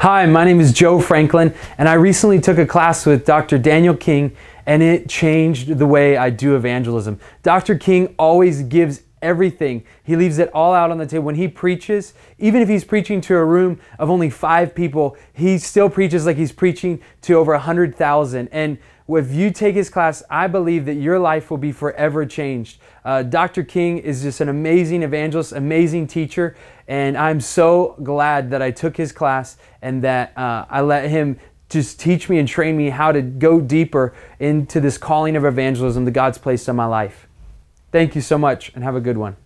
Hi, my name is Joe Franklin, and I recently took a class with Dr. Daniel King, and it changed the way I do evangelism. Dr. King always gives everything. He leaves it all out on the table. When he preaches, even if he's preaching to a room of only five people, he still preaches like he's preaching to over 100,000. And if you take his class, I believe that your life will be forever changed. Uh, Dr. King is just an amazing evangelist, amazing teacher, and I'm so glad that I took his class and that uh, I let him just teach me and train me how to go deeper into this calling of evangelism that God's placed in my life. Thank you so much and have a good one.